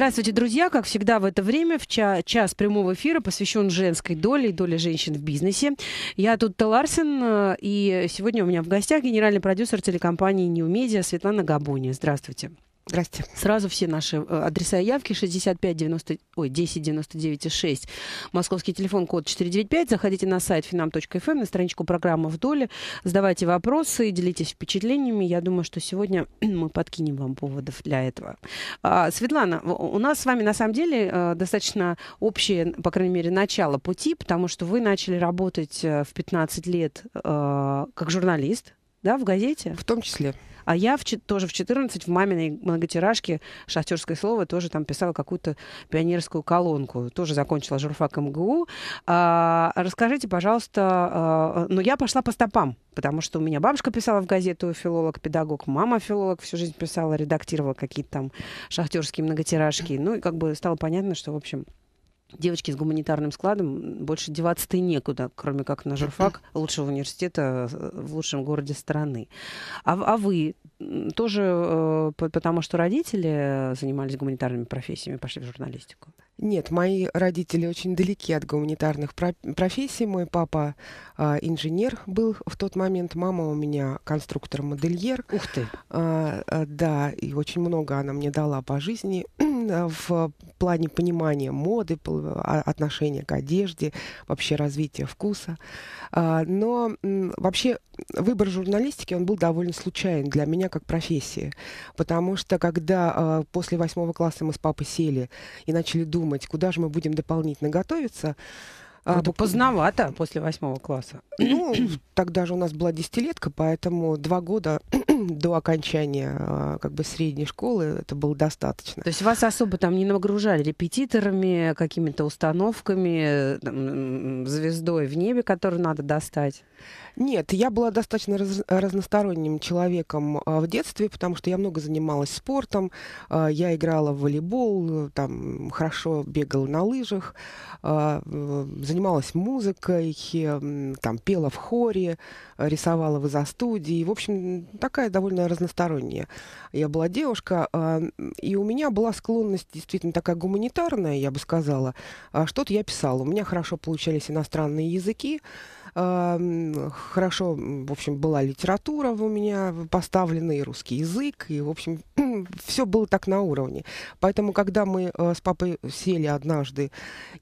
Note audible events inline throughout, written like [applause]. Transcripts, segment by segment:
Здравствуйте, друзья. Как всегда в это время, в час, час прямого эфира посвящен женской доле и доле женщин в бизнесе. Я тут Таларсен, э, и сегодня у меня в гостях генеральный продюсер телекомпании New Media Светлана Габуни. Здравствуйте. Здрасте. Сразу все наши э, адреса и явки 65 90, ой, 10 99 6. Московский телефон код 495. Заходите на сайт finam.fm, эм, на страничку программы в доле. Задавайте вопросы, делитесь впечатлениями. Я думаю, что сегодня [clears throat] мы подкинем вам поводов для этого. А, Светлана, у нас с вами на самом деле э, достаточно общее, по крайней мере, начало пути, потому что вы начали работать э, в 15 лет как журналист, да, в газете? В том числе. А я в, тоже в 14 в маминой многотиражке «Шахтерское слово» тоже там писала какую-то пионерскую колонку. Тоже закончила журфак МГУ. А, расскажите, пожалуйста, а, ну я пошла по стопам, потому что у меня бабушка писала в газету «Филолог», «Педагог», мама «Филолог» всю жизнь писала, редактировала какие-то там шахтерские многотиражки. Ну и как бы стало понятно, что, в общем, девочки с гуманитарным складом, больше деваться-то и некуда, кроме как на журфак лучшего университета э, в лучшем городе страны. А, а вы тоже э, потому, что родители э, занимались гуманитарными профессиями, пошли в журналистику? Нет, мои родители очень далеки от гуманитарных профессий. Мой папа э, инженер был в тот момент, мама у меня конструктор-модельер. Ух ты! Э, э, да, и очень много она мне дала по жизни [clears throat] в плане понимания моды, по а, отношение к одежде, вообще развитие вкуса. А, но вообще выбор журналистики, он был довольно случайен для меня как профессии, потому что когда а, после восьмого класса мы с папой сели и начали думать, куда же мы будем дополнительно готовиться, это а, ну, поздновато после восьмого класса. [clears throat] Ну, тогда же у нас была десятилетка, поэтому два года [clears throat] до окончания а, как бы средней школы это было достаточно. То есть вас особо там не нагружали репетиторами, какими-то установками, там, звездой в небе, которую надо достать? Нет, я была достаточно раз, разносторонним человеком а, в детстве, потому что я много занималась спортом, я играла в волейбол, там хорошо бегала на лыжах, занималась занималась музыкой, там, пела в хоре, рисовала в изо-студии. В общем, такая довольно разносторонняя. Я была девушка, а, и у меня была склонность действительно такая гуманитарная, я бы сказала. А что-то я писала. У меня хорошо получались иностранные языки. Хорошо, в общем, была литература у меня поставлена, и русский язык, и, в общем, [clears throat] все было так на уровне. Поэтому, когда мы э, с папой сели однажды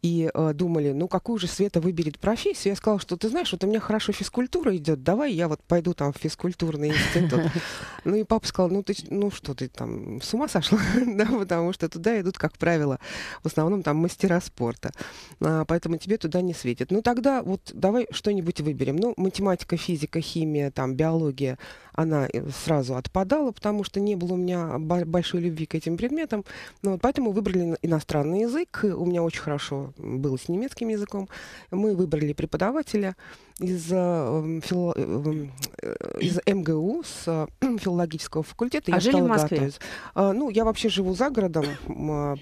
и э, думали, ну, какую же Света выберет профессию, я сказала, что, ты знаешь, вот у меня хорошо физкультура идет, давай я вот пойду там в физкультурный институт. [laughs] Ну, и папа сказал, ну, ты, ну что ты там, с ума сошла? [laughs] да, потому что туда идут, как правило, в основном там мастера спорта. А, поэтому тебе туда не светит. Ну, тогда вот давай что-нибудь что-нибудь выберем. Ну, математика, физика, химия, там, биология она э, сразу отпадала, потому что не было у меня большой любви к этим предметам. но ну вот поэтому выбрали иностранный язык. У меня очень хорошо было с немецким языком. Мы выбрали преподавателя из, эм, э, эм, э, из МГУ, с э, [clears throat] филологического факультета. А я жили в Москве? Готовить. А, ну, я вообще живу за городом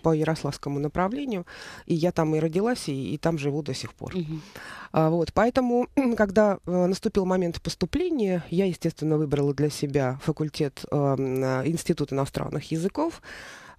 по Ярославскому направлению, и я там и родилась, и, и там живу до сих пор. Угу. вот, поэтому, [clears throat] когда наступил момент поступления, я, естественно, выбрала выбрала для себя факультет э, Институт иностранных языков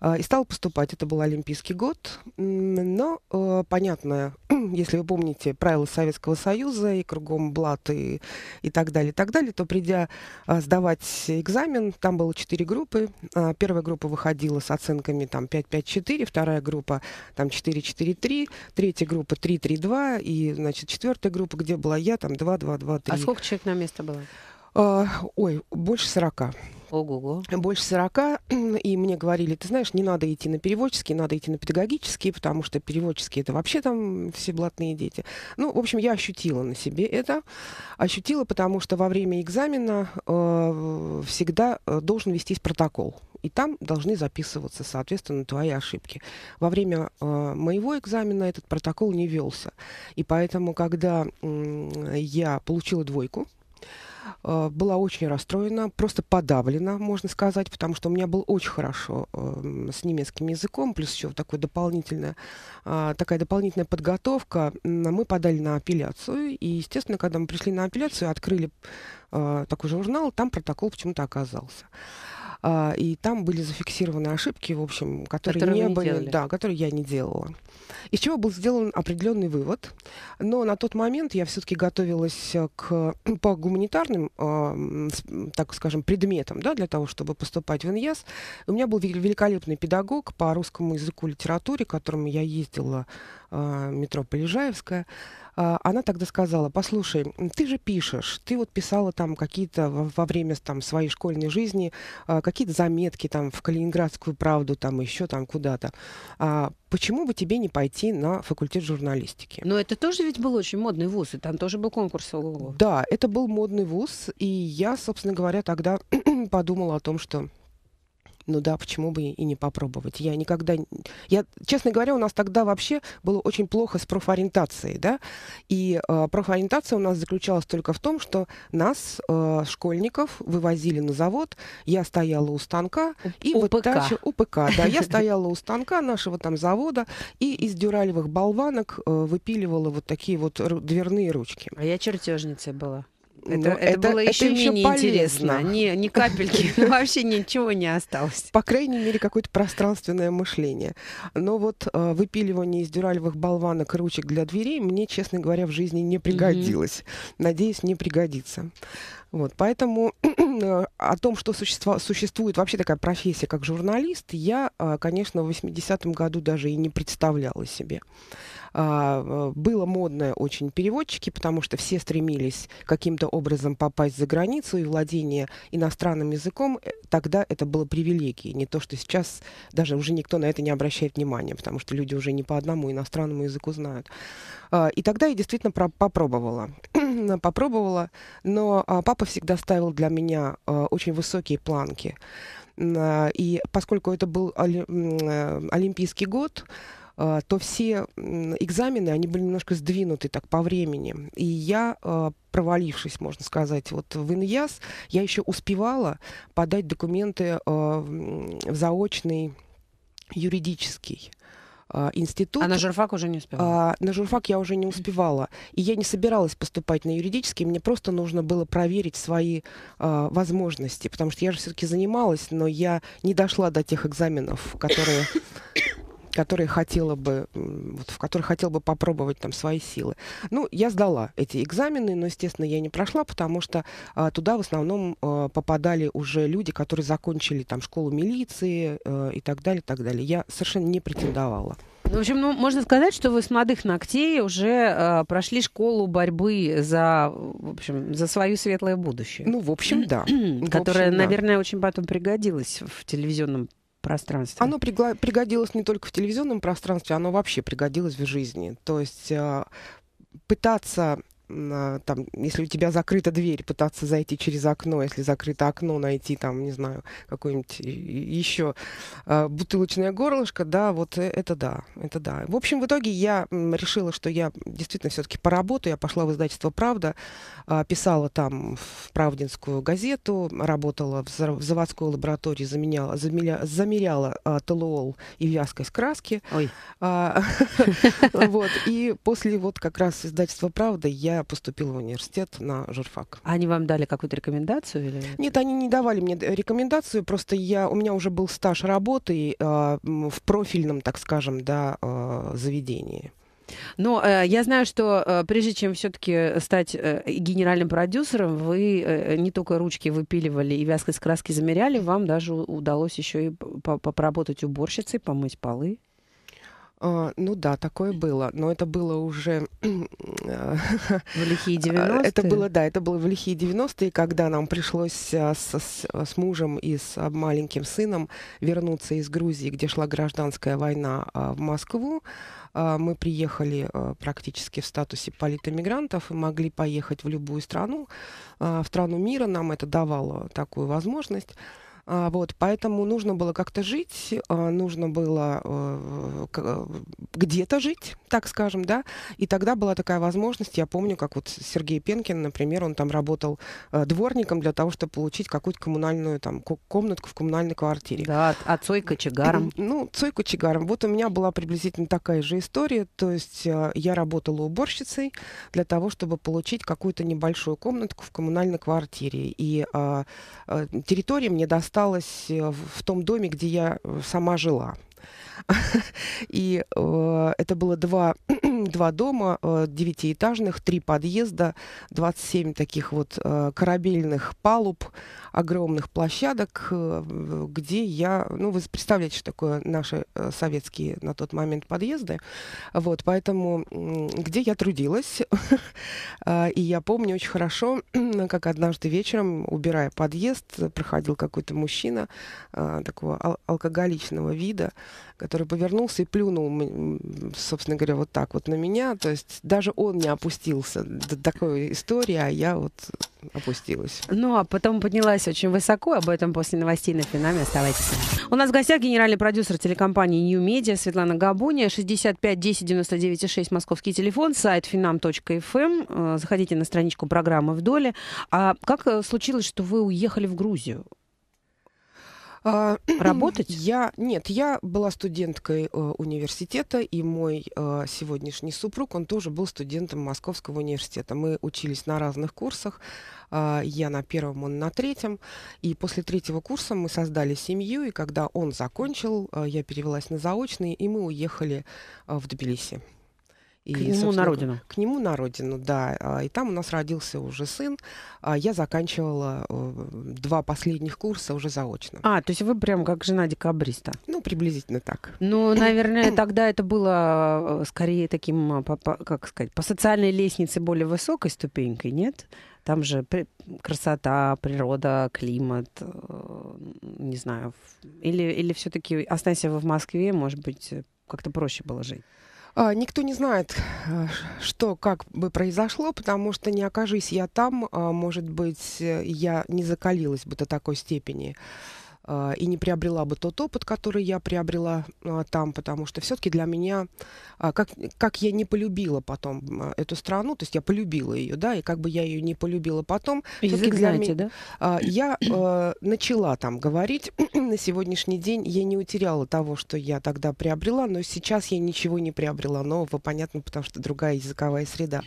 э, и стала поступать. Это был Олимпийский год, но э, понятно, [clears throat] если вы помните правила Советского Союза и кругом блат и, и так далее, и так далее, то придя э, сдавать экзамен, там было четыре группы. А, первая группа выходила с оценками там 5-5-4, вторая группа там 4-4-3, третья группа 3-3-2 и, значит, четвертая группа, где была я, там 2-2-2-3. А сколько человек на место было? А, ой, больше 40. Ого-го. Больше 40, [clears throat] и мне говорили, ты знаешь, не надо идти на переводческие, надо идти на педагогические, потому что переводческие это вообще там все блатные дети. Ну, в общем, я ощутила на себе это. Ощутила, потому что во время экзамена э, всегда э, должен вестись протокол. И там должны записываться, соответственно, твои ошибки. Во время э, моего экзамена этот протокол не велся. И поэтому, когда э, я получила двойку, Э, была очень расстроена, просто подавлена, можно сказать, потому что у меня был очень хорошо эм, с немецким языком, плюс еще такой дополнительная, э, такая дополнительная подготовка. Мы подали на апелляцию, и, естественно, когда мы пришли на апелляцию, открыли э, такой журнал, там протокол почему-то оказался. А, и там были зафиксированы ошибки, в общем, которые, которые не, были, делали. да, которые я не делала. Из чего был сделан определенный вывод. Но на тот момент я все-таки готовилась к, [clears throat] по гуманитарным, так скажем, предметам, да, для того, чтобы поступать в НИАС. У меня был великолепный педагог по русскому языку и литературе, к которому я ездила а, метро Полежаевская. А, она тогда сказала, послушай, ты же пишешь, ты вот писала там какие-то во время там своей школьной жизни а, какие-то заметки там в Калининградскую правду там еще там куда-то. А почему бы тебе не пойти на факультет журналистики? Но это тоже ведь был очень модный вуз, и там тоже был конкурс ОГО. Да, это был модный вуз, и я, собственно говоря, тогда [clears throat] подумала о том, что ну да, почему бы и не попробовать. Я никогда... Я, честно говоря, у нас тогда вообще было очень плохо с профориентацией, да, и э, профориентация у нас заключалась только в том, что нас, э, школьников, вывозили на завод, я стояла у станка и УПК. вытач... УПК, да, я [laughs] стояла у станка нашего там завода и из дюралевых болванок э, выпиливала вот такие вот дверные ручки. А я чертежницей была. Это, ну, это, это было еще это менее интересно. Не, ни капельки, [laughs] ну, вообще ничего не осталось. По крайней мере, какое-то пространственное мышление. Но вот э, выпиливание из дюралевых болванок ручек для дверей мне, честно говоря, в жизни не пригодилось. Надеюсь, не пригодится. Вот, поэтому [clears throat] э, о том, что существо, существует вообще такая профессия, как журналист, я, э, конечно, в 80-м году даже и не представляла себе. А, э, было модное очень переводчики, потому что все стремились каким-то образом попасть за границу, и владение иностранным языком тогда это было привилегией, не то, что сейчас даже уже никто на это не обращает внимания, потому что люди уже не по одному иностранному языку знают. А, и тогда я действительно попробовала. [clears throat] Естественно, попробовала, но а, папа всегда ставил для меня а, очень высокие планки. А, и поскольку это был э, Олимпийский год, то все экзамены, они были немножко сдвинуты так по времени. И я, провалившись, можно сказать, вот в ИНЯС, я еще успевала подать документы в заочный юридический. А, институт. А на журфак уже не успевала? А, на журфак я уже не успевала. И я не собиралась поступать на юридический, мне просто нужно было проверить свои а, возможности, потому что я же все-таки занималась, но я не дошла до тех экзаменов, которые [coughs] которые хотела бы, вот, в которых хотела бы попробовать там свои силы. Ну, я сдала эти экзамены, но, естественно, я не прошла, потому что а, туда в основном а, попадали уже люди, которые закончили там школу милиции а, и так далее, и так далее. Я совершенно не претендовала. В общем, ну, можно сказать, что вы с молодых ногтей уже э, прошли школу борьбы за, в общем, за свое светлое будущее. Ну, в общем, да. [clears throat] Которая, наверное, да. очень потом пригодилась в телевизионном пространстве. Оно пригодилось не только в телевизионном пространстве, оно вообще пригодилось в жизни. То есть а, пытаться там, если у тебя закрыта дверь, пытаться зайти через окно, если закрыто окно, найти там, не знаю, какое-нибудь еще а, бутылочное горлышко, да, вот э, это да, это да. В общем, в итоге я решила, что я действительно все-таки поработаю, я пошла в издательство «Правда», а, писала там в «Правдинскую газету», работала в заводской лаборатории, заменяла, замеря, замеряла а, толуол и вязкость краски. Ой. [laughs] Вот, и после вот как раз издательства «Правда» я я поступила в университет на журфак. А они вам дали какую-то рекомендацию? Или... Нет, они не давали мне рекомендацию, просто я, у меня уже был стаж работы э, в профильном, так скажем, да, э, заведении. Но э, я знаю, что э, прежде чем все-таки стать э, генеральным продюсером, вы э, не только ручки выпиливали и вязкость краски замеряли, вам даже удалось еще и поработать уборщицей, помыть полы. А, ну да, такое было, но это было уже... [clears throat] Э, в лихие 90-е? А, это было, да, это было в лихие 90-е, когда нам пришлось а, с, с, э, с мужем и с маленьким сыном вернуться из Грузии, где шла гражданская война, в Москву. Мы приехали э, практически в статусе политэмигрантов и могли поехать в любую страну, в страну мира. Нам это давало такую возможность. А, вот, поэтому нужно было как-то жить, а, нужно было э, э, где-то жить, так скажем, да. И тогда была такая возможность, я помню, как вот Сергей Пенкин, например, он там работал э, дворником для того, чтобы получить какую-то коммунальную там комнатку в коммунальной квартире. Да, а Цой кочегаром. Ну, Цой кочегаром. Вот у меня была приблизительно такая же история, то есть я работала уборщицей для того, чтобы получить какую-то небольшую комнатку в коммунальной квартире. И а, территория мне досталась осталась э, в том доме, где я э, сама жила. [laughs] И э, это было два два дома, э, девятиэтажных, три подъезда, 27 таких вот э, корабельных палуб, огромных площадок, э, где я, ну, вы представляете, что такое наши советские на тот момент подъезды, вот, поэтому, где я трудилась, [laughs] и я помню очень хорошо, [clears throat] как однажды вечером, убирая подъезд, проходил какой-то мужчина такого алкоголичного вида, который повернулся и плюнул, собственно говоря, вот так вот на меня. То есть даже он не опустился до такой истории, а я вот опустилась. Ну, а потом поднялась очень высоко. Об этом после новостей на Финаме. Оставайтесь. У нас в гостях генеральный продюсер телекомпании New Media Светлана Габуния. 65 10 99 6 московский телефон, сайт finam.fm. Эм». Э, заходите на страничку программы в доле. А как э, случилось, что вы уехали в Грузию? А, [clears throat] работать? Я нет, я была студенткой э, университета, и мой э, сегодняшний супруг, он тоже был студентом Московского университета. Мы учились на разных курсах. Э, я на первом, он на третьем. И после третьего курса мы создали семью, и когда он закончил, э, я перевелась на заочный, и мы уехали э, в Тбилиси. И, к нему на родину. К, нему на родину, да. А, и там у нас родился уже сын. А, я заканчивала э, два последних курса уже заочно. А, то есть вы прям как жена декабриста? Ну, приблизительно так. Ну, наверное, тогда это было э, скорее таким, э, как сказать, по социальной лестнице более высокой ступенькой, нет? Там же красота, природа, климат, не знаю. Или, или все-таки останься вы в Москве, может быть, как-то проще было жить? А, никто не знает, а, что как бы произошло, потому что не окажись я там, а, может быть, э, я не закалилась бы до такой степени. А, и не приобрела бы тот опыт, который я приобрела а, там, потому что все-таки для меня, а, как, как я не полюбила потом эту страну, то есть я полюбила ее, да, и как бы я ее не полюбила потом, Язык знаете, меня, да? я начала там говорить [clears throat] на сегодняшний день, я не утеряла того, что я тогда приобрела, но сейчас я ничего не приобрела нового, понятно, потому что другая языковая среда.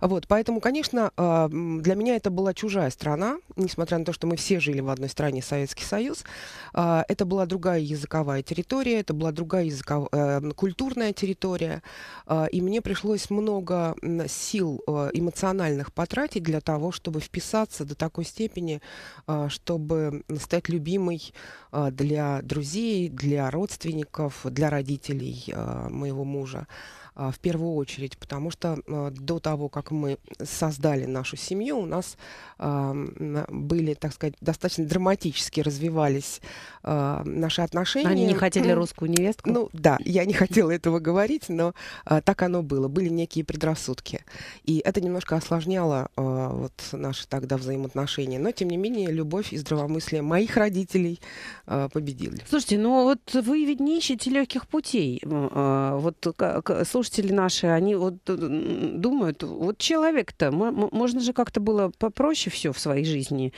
Вот, поэтому, конечно, для меня это была чужая страна, несмотря на то, что мы все жили в одной стране, Советский Союз, а, это была другая языковая территория, это была другая языковая э, культурная территория, а, и мне пришлось много сил э, эмоциональных потратить для того, чтобы вписаться до такой степени, а, чтобы стать любимой для друзей, для родственников, для родителей моего мужа. А, в первую очередь, потому что а, до того, как мы создали нашу семью, у нас а, были, так сказать, достаточно драматически развивались наши отношения. Они не хотели русскую невестку? Ну да, я не хотела этого говорить, но так оно было. Были некие предрассудки. И это немножко осложняло вот наши тогда взаимоотношения. Но, тем не менее, любовь и здравомыслие моих родителей победили. Слушайте, ну вот вы ведь не ищете легких путей. Вот, слушайте, слушатели наши, они вот э, думают, вот человек-то, можно же как-то было попроще все в своей жизни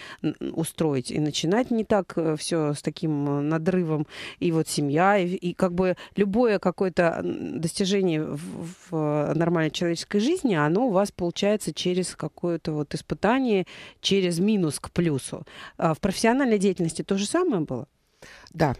устроить и начинать не так э, все с таким э, надрывом, и вот семья, и, и как бы любое какое-то достижение в, в нормальной человеческой жизни, оно у вас получается через какое-то вот испытание, через минус к плюсу. А в профессиональной деятельности то же самое было? Да,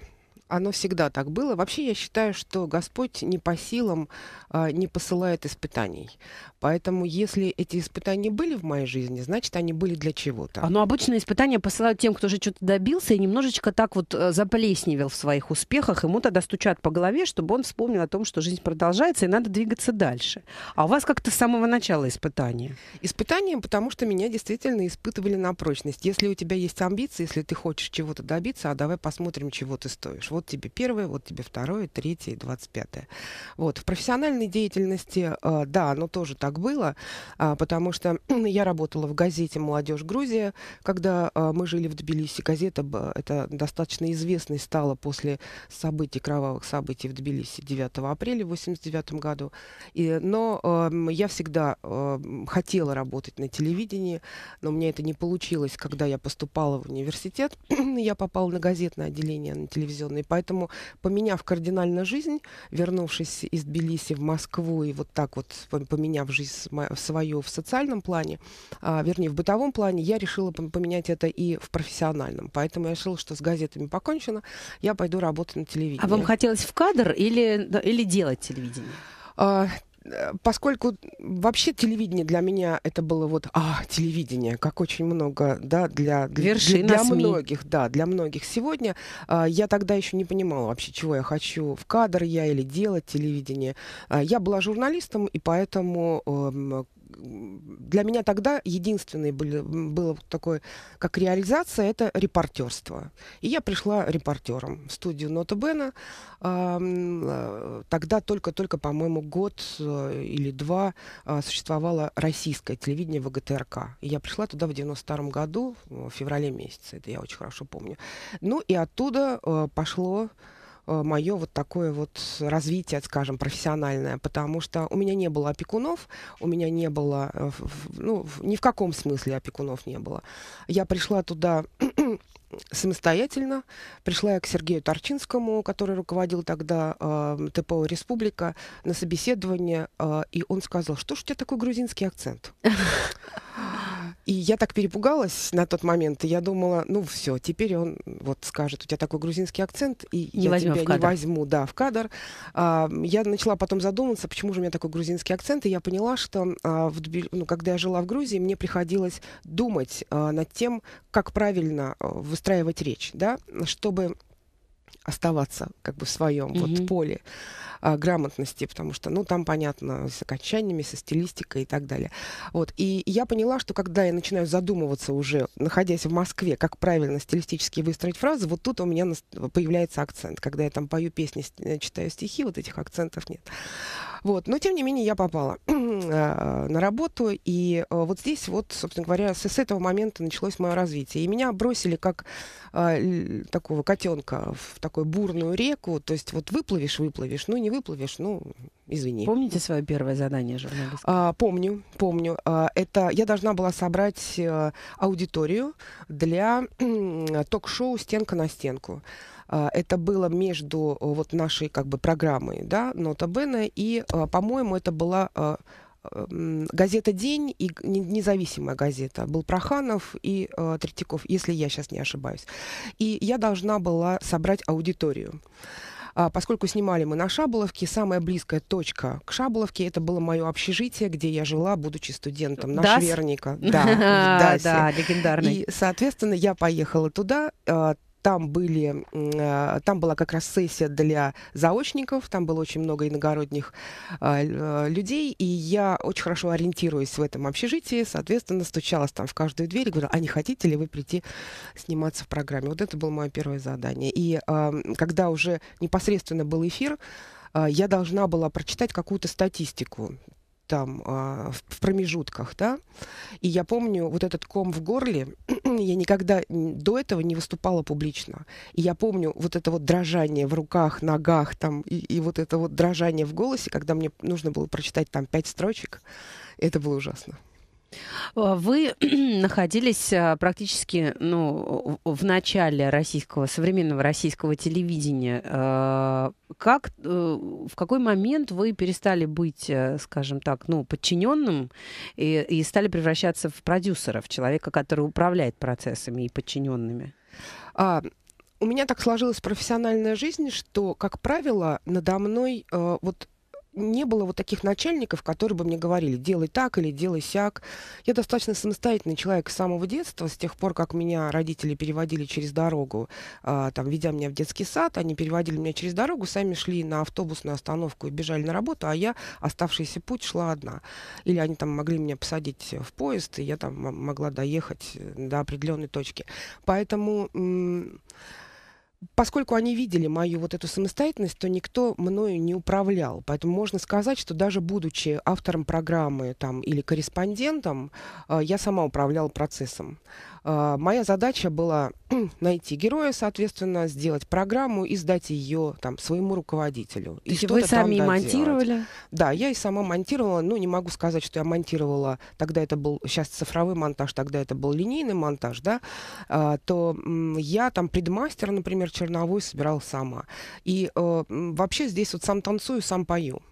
оно всегда так было. Вообще я считаю, что Господь не по силам а, не посылает испытаний. Поэтому если эти испытания были в моей жизни, значит, они были для чего-то. Но обычно испытания посылают тем, кто же что-то добился и немножечко так вот э, заплесневел в своих успехах. Ему тогда стучат по голове, чтобы он вспомнил о том, что жизнь продолжается и надо двигаться дальше. А у вас как-то с самого начала испытания? Испытания, потому что меня действительно испытывали на прочность. Если у тебя есть амбиции, если ты хочешь чего-то добиться, а давай посмотрим, чего ты стоишь вот тебе первое, вот тебе второе, третье и двадцать пятое. Вот. В профессиональной деятельности, э, да, оно тоже так было, а, потому что [clears throat] я работала в газете «Молодежь Грузия», когда э, мы жили в Тбилиси. Газета это достаточно известной стала после событий, кровавых событий в Тбилиси 9 апреля в 89 году. И, но эм, я всегда эм, хотела работать на телевидении, но у меня это не получилось, когда я поступала в университет. [clears throat] я попала на газетное отделение, на телевизионный Поэтому, поменяв кардинально жизнь, вернувшись из Тбилиси в Москву и вот так вот поменяв жизнь свою в социальном плане, а, вернее, в бытовом плане, я решила поменять это и в профессиональном. Поэтому я решила, что с газетами покончено, я пойду работать на телевидении. А вам хотелось в кадр или, или делать телевидение? А, Э, поскольку вообще телевидение для меня это было вот а телевидение, как очень много, да, для для, для многих, да, для многих. Сегодня а, я тогда еще не понимала вообще, чего я хочу в кадр я или делать телевидение. А, я была журналистом и поэтому эм, для меня тогда единственное были, было такое, как реализация, это репортерство. И я пришла репортером в студию Нота Бена. Э, тогда только-только, по-моему, год э, или два э, существовало российское телевидение ВГТРК. И я пришла туда в 92 году, в феврале месяце, это я очень хорошо помню. Ну и оттуда пошло Э, мое вот такое вот развитие, скажем, профессиональное, потому что у меня не было опекунов, у меня не было, э, ну, ни в каком смысле опекунов не было. Я пришла туда [clears throat] самостоятельно. Пришла я к Сергею Торчинскому, который руководил тогда э, ТПО «Республика», на собеседование, э, и он сказал, что ж у тебя такой грузинский акцент? [laughs] И я так перепугалась на тот момент, и я думала, ну все, теперь он вот скажет, у тебя такой грузинский акцент, и не я тебя не возьму, да, в кадр. А, я начала потом задуматься, почему же у меня такой грузинский акцент, и я поняла, что а, в, ну, когда я жила в Грузии, мне приходилось думать а, над тем, как правильно а, выстраивать речь, да, чтобы оставаться как бы в своем mm-hmm. вот поле а, грамотности, потому что, ну, там понятно с окончаниями, со стилистикой и так далее. Вот. И я поняла, что когда я начинаю задумываться уже, находясь в Москве, как правильно стилистически выстроить фразы, вот тут у меня появляется акцент. Когда я там пою песни, э, читаю стихи, вот этих акцентов нет. Вот. Но, тем не менее, я попала [clears throat] э, на работу, и э, вот здесь вот, собственно говоря, с, с этого момента началось мое развитие. И меня бросили как э, такого котенка в такую бурную реку, то есть вот выплывешь, выплывешь, ну не выплывешь, ну извини. Помните свое первое задание журналистское? А, помню, помню. А, это я должна была собрать а, аудиторию для [clears throat] ток-шоу «Стенка на стенку». А, это было между э, вот нашей как бы программой, да, Нотабена, и, а, по-моему, это была а, газета «День» и независимая газета. Был Проханов и Третьяков, если я сейчас не ошибаюсь. И я должна была собрать аудиторию. поскольку снимали мы на Шаболовке, самая близкая точка к Шаболовке это было мое общежитие, где я жила, будучи студентом, наш Дас? Верника. Да, в [laughs] Да, легендарный. И, соответственно, я поехала туда. Там, были, а, там была как раз сессия для заочников, там было очень много иногородних а, а, людей, и я очень хорошо ориентируюсь в этом общежитии, соответственно, стучалась там в каждую дверь и говорила, а не хотите ли вы прийти сниматься в программе? Вот это было мое первое задание. И когда уже непосредственно был эфир, я должна была прочитать какую-то статистику там в промежутках, да, и я помню вот этот ком в горле, я никогда до этого не выступала публично. И я помню вот это вот дрожание в руках, ногах там, и, и вот это вот дрожание в голосе, когда мне нужно было прочитать там пять строчек. Это было ужасно. А, вы [clears throat] находились а, практически ну, в начале российского, современного российского телевидения. А, как, э, в какой момент вы перестали быть, э, скажем так, ну, подчиненным и, и стали превращаться в продюсера, в человека, который управляет процессами и подчиненными? А, у меня так сложилась профессиональная жизнь, что, как правило, надо мной э, вот не было вот таких начальников, которые бы мне говорили, делай так или делай сяк. Я достаточно самостоятельный человек с самого детства, с тех пор, как меня родители переводили через дорогу, а, там, ведя меня в детский сад, они переводили меня через дорогу, сами шли на автобусную остановку и бежали на работу, а я оставшийся путь шла одна. Или они там могли меня посадить в поезд, и я там могла доехать до определенной точки. Поэтому... М- поскольку они видели мою вот эту самостоятельность, то никто мною не управлял. Поэтому можно сказать, что даже будучи автором программы там, или корреспондентом, э, я сама управляла процессом. А, моя задача была [clears throat] найти героя, соответственно, сделать программу и сдать ее там своему руководителю. То и вы сами там, монтировали? Да, я и сама монтировала. Ну, не могу сказать, что я монтировала. Тогда это был сейчас цифровой монтаж, тогда это был линейный монтаж, да. А, то я там предмастер, например, черновой собирал сама. И э, вообще здесь вот сам танцую, сам пою. [clears throat]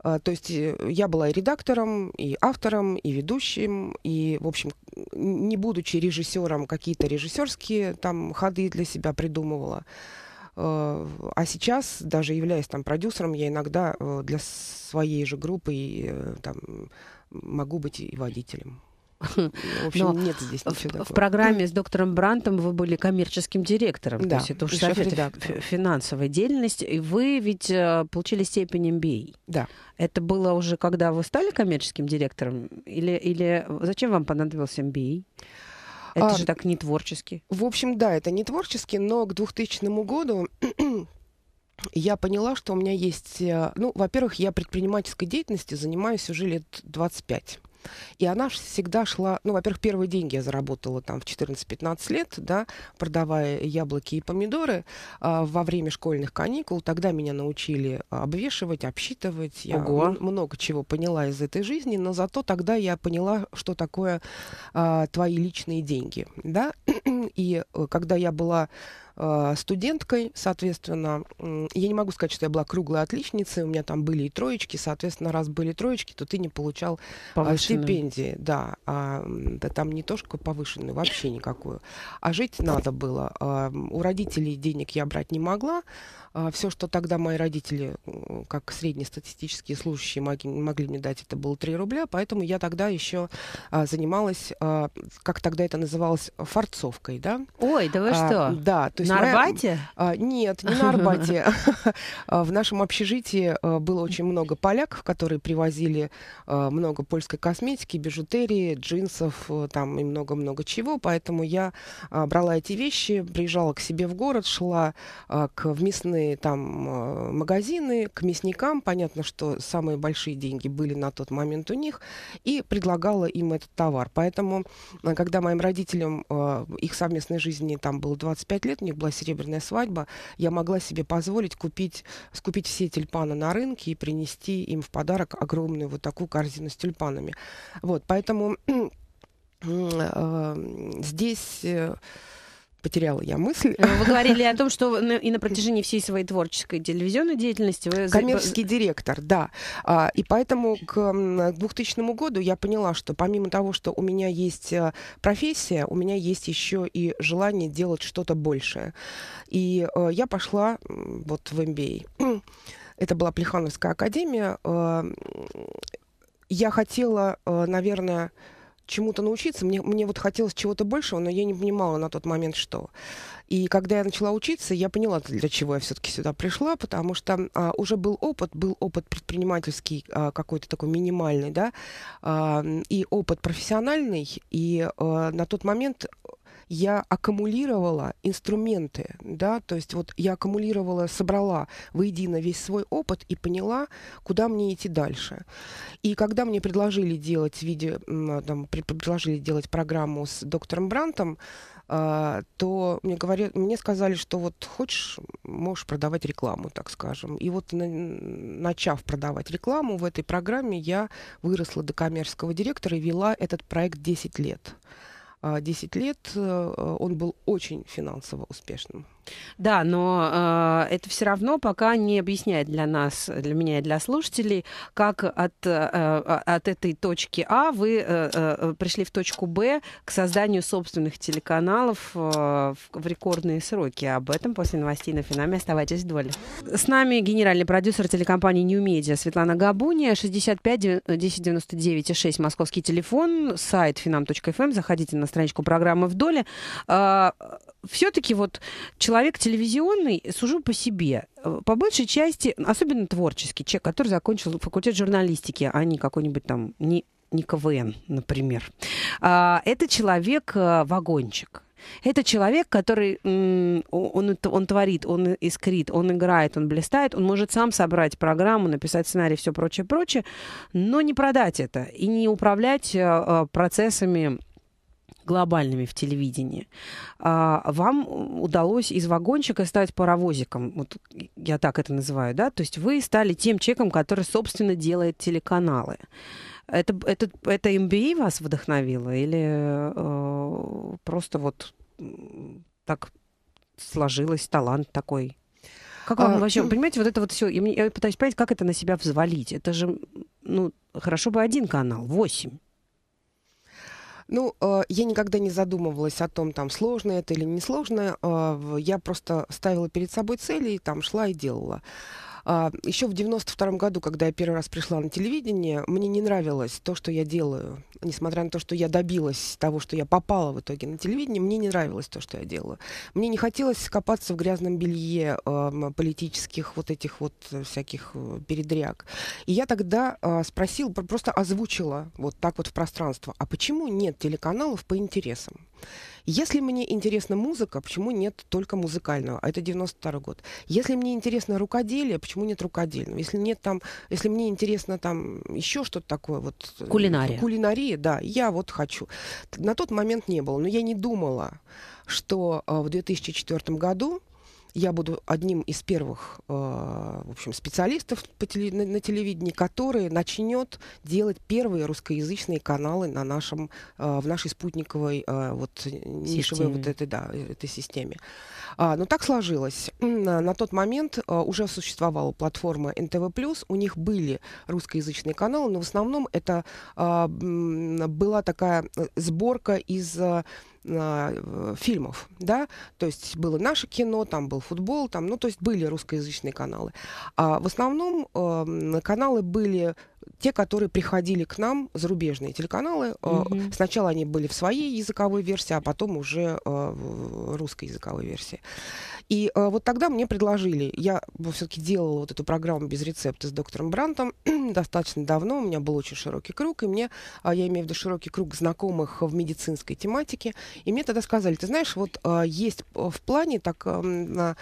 А, то есть э, я была и редактором, и автором, и ведущим, и, в общем, не будучи режиссером, какие-то режиссерские там ходы для себя придумывала. А, а сейчас, даже являясь там продюсером, я иногда э, для своей же группы и, э, там, могу быть и водителем общем, Но нет здесь ничего в, такого. В программе с доктором Брантом вы были коммерческим директором. Да, то есть это уже совет, финансовая деятельность. И вы ведь э, получили степень MBA. Да. Это было уже, когда вы стали коммерческим директором? Или, или зачем вам понадобился MBA? Это а, же так не творчески. В общем, да, это не творчески, но к 2000 году [clears throat] я поняла, что у меня есть... Э, ну, во-первых, я предпринимательской деятельностью занимаюсь уже лет 25. И она всегда шла, ну, во-первых, первые деньги я заработала там в 14-15 лет, да, продавая яблоки и помидоры а, во время школьных каникул. Тогда меня научили обвешивать, обсчитывать. Я Ого. много чего поняла из этой жизни, но зато тогда я поняла, что такое а, твои личные деньги, да. [clears throat] И э, когда я была Э, студенткой, соответственно, я не могу сказать, что я была круглой отличницей, у меня там были и троечки, соответственно, раз были троечки, то ты не получал э, стипендии, да, а, да, там не то, что повышенную, вообще никакую, а жить надо было. Э, у родителей денег я брать не могла, э, а, все, что тогда мои родители, как среднестатистические служащие, могли, могли мне дать, это было 3 рубля, поэтому я тогда еще э, занималась, э, как тогда это называлось, фарцовкой, да? Ой, да вы а, что? Да, то есть есть на моя... Арбате? А, нет, не на Арбате. [laughs] А, в нашем общежитии а, было очень много поляков, которые привозили а, много польской косметики, бижутерии, джинсов там и много-много чего. Поэтому я брала эти вещи, приезжала к себе в город, шла к в мясные там магазины, к мясникам. Понятно, что самые большие деньги были на тот момент у них. И предлагала им этот товар. Поэтому, когда моим родителям их совместной жизни там было 25 лет, мне была серебряная свадьба, я могла себе позволить купить, скупить все тюльпаны на рынке и принести им в подарок огромную вот такую корзину с тюльпанами. Вот, поэтому [clears throat] э, здесь э, потеряла я мысль. Ну, вы говорили о том, что и на протяжении всей своей творческой телевизионной деятельности вы... Коммерческий директор, да. А, и поэтому к 2000 году я поняла, что помимо того, что у меня есть э, профессия, у меня есть еще и желание делать что-то большее. И э, я пошла вот в MBA. А. [clears throat] Это была Плехановская академия. Э, я хотела, наверное, чему-то научиться. Мне, мне вот хотелось чего-то большего, но я не понимала на тот момент, что. И когда я начала учиться, я поняла, для чего я все-таки сюда пришла, потому что а, уже был опыт, был опыт предпринимательский а, какой-то такой минимальный, да, а, и опыт профессиональный, и а, на тот момент я аккумулировала инструменты, да, то есть вот я аккумулировала, собрала воедино весь свой опыт и поняла, куда мне идти дальше. И когда мне предложили делать в виде, а, там, предложили делать программу с доктором Брантом, а, то мне, говорят, мне сказали, что вот хочешь, можешь продавать рекламу, так скажем. И вот на, начав продавать рекламу в этой программе, я выросла до коммерческого директора и вела этот проект 10 лет. 10 а, лет э, он был очень финансово успешным. Да, но э, это все равно пока не объясняет для нас, для меня и для слушателей, как от, э, а, от этой точки А вы э, э, пришли в точку Б к созданию собственных телеканалов э, в, в рекордные сроки. Об этом после новостей на Финаме. Оставайтесь в доле. С нами генеральный продюсер телекомпании New Media Светлана Габуния, 65 1099 6, московский телефон, сайт finam.fm. Эм. Заходите на страничку программы «В доле». Э, все-таки вот человек человек телевизионный, сужу по себе. Э, по большей части, особенно творческий человек, который закончил факультет журналистики, а не какой-нибудь там не, не КВН, например. А, это человек-вагончик. Э, это человек, который он, он творит, он искрит, он играет, он блистает, он может сам собрать программу, написать сценарий, все прочее, прочее, но не продать это и не управлять э, процессами глобальными в телевидении, а, вам удалось из вагончика стать паровозиком, вот я так это называю, да, то есть вы стали тем человеком, который, собственно, делает телеканалы. Это, это, это MBA вас вдохновило или э, просто вот так сложилось талант такой? Как вам а, вообще, ну понимаете, вот это вот все, я пытаюсь понять, как это на себя взвалить. Это же, ну, хорошо бы один канал, восемь. Ну, э, я никогда не задумывалась о том, там, сложно это или несложно. Э, я просто ставила перед собой цели и там шла и делала. А, Еще в 92 году, когда я первый раз пришла на телевидение, мне не нравилось то, что я делаю. Несмотря на то, что я добилась того, что я попала в итоге на телевидение, мне не нравилось то, что я делаю. Мне не хотелось копаться в грязном белье политических вот этих вот э, всяких э, передряг. И я тогда а, спросила, просто озвучила вот так вот в пространство, а почему нет телеканалов по интересам? Если мне интересна музыка, почему нет только музыкального? А это 92 год. Если мне интересно рукоделие, почему нет рукодельного? Если нет там, если мне интересно там еще что-то такое вот... Э, кулинария. Кулинария, да, я вот хочу. На тот момент не было, но я не думала, что э, в 2004 году я буду одним из первых э, в общем, специалистов на, телевидении, который начнет делать первые русскоязычные каналы на нашем, э, в нашей спутниковой э, вот, нишевой вот этой, да, этой системе. А, но ну, так сложилось. [clears throat] На, тот момент уже существовала платформа НТВ+, у них были русскоязычные каналы, но в основном это а, была такая сборка из... Э, фильмов, да, то есть было наше кино, там был футбол, там, ну, то есть были русскоязычные каналы. А в основном э, каналы были те, которые приходили к нам, зарубежные телеканалы, угу. сначала они были в своей языковой версии, а потом уже э, в русской языковой версии. И э, вот тогда мне предложили, я все-таки делала вот эту программу без рецепта с доктором Брантом [clears throat] достаточно давно, у меня был очень широкий круг, и мне, а, я имею в виду широкий круг знакомых в медицинской тематике, и мне тогда сказали, ты знаешь, вот есть в плане так эм,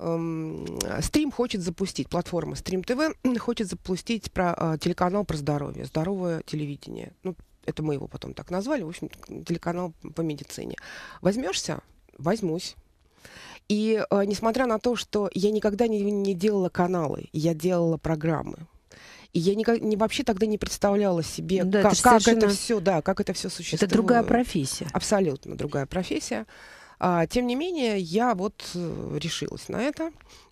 Эм, стрим хочет запустить, платформа Стрим ТВ [clears throat] хочет запустить про, э, телеканал про здоровье, здоровое телевидение. Ну, это мы его потом так назвали, в общем, телеканал по медицине. Возьмешься? Возьмусь. И э, несмотря на то, что я никогда не, не делала каналы, я делала программы. И я никак, не, вообще тогда не представляла себе, да, как, это, как совершенно... это все, да, как это все существует. Это другая профессия. Абсолютно другая профессия. А, тем не менее, я вот э, решилась на это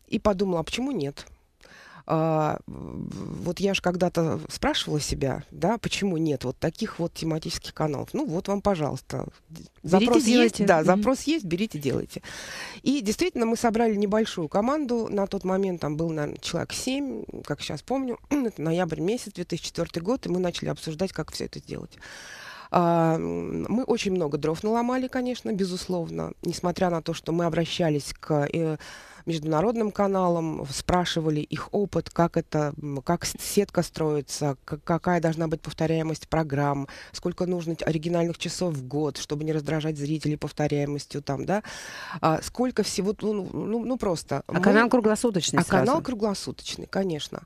и подумала, а почему нет? А, вот я же когда-то спрашивала себя, да, почему нет вот таких вот тематических каналов. Ну вот вам, пожалуйста. Запрос берите, есть, делайте. да, mm-hmm. запрос есть, берите, делайте. И действительно, мы собрали небольшую команду. На тот момент там был, наверное, человек 7, как сейчас помню. [clears throat] Это ноябрь месяц, 2004 год, и мы начали обсуждать, как все это сделать. А, мы очень много дров наломали, конечно, безусловно, несмотря на то, что мы обращались к э, международным каналам, спрашивали их опыт, как это, как сетка строится, какая должна быть повторяемость программ, сколько нужно оригинальных часов в год, чтобы не раздражать зрителей повторяемостью там, да, а, сколько всего, ну, ну, ну, ну просто. А мы... канал круглосуточный. А сразу. канал круглосуточный, конечно.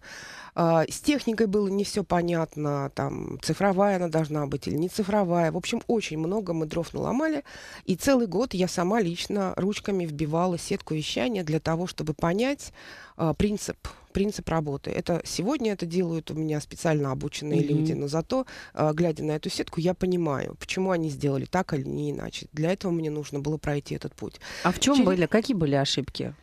А с техникой было не все понятно, там цифровая она должна быть или не цифровая. В общем, очень много мы дров наломали, и целый год я сама лично ручками вбивала сетку вещания для того того, чтобы понять а, принцип принцип работы. Это сегодня это делают у меня специально обученные mm-hmm. люди, но зато, а, глядя на эту сетку, я понимаю, почему они сделали так или не иначе. Для этого мне нужно было пройти этот путь. А в чем Через... были, какие были ошибки?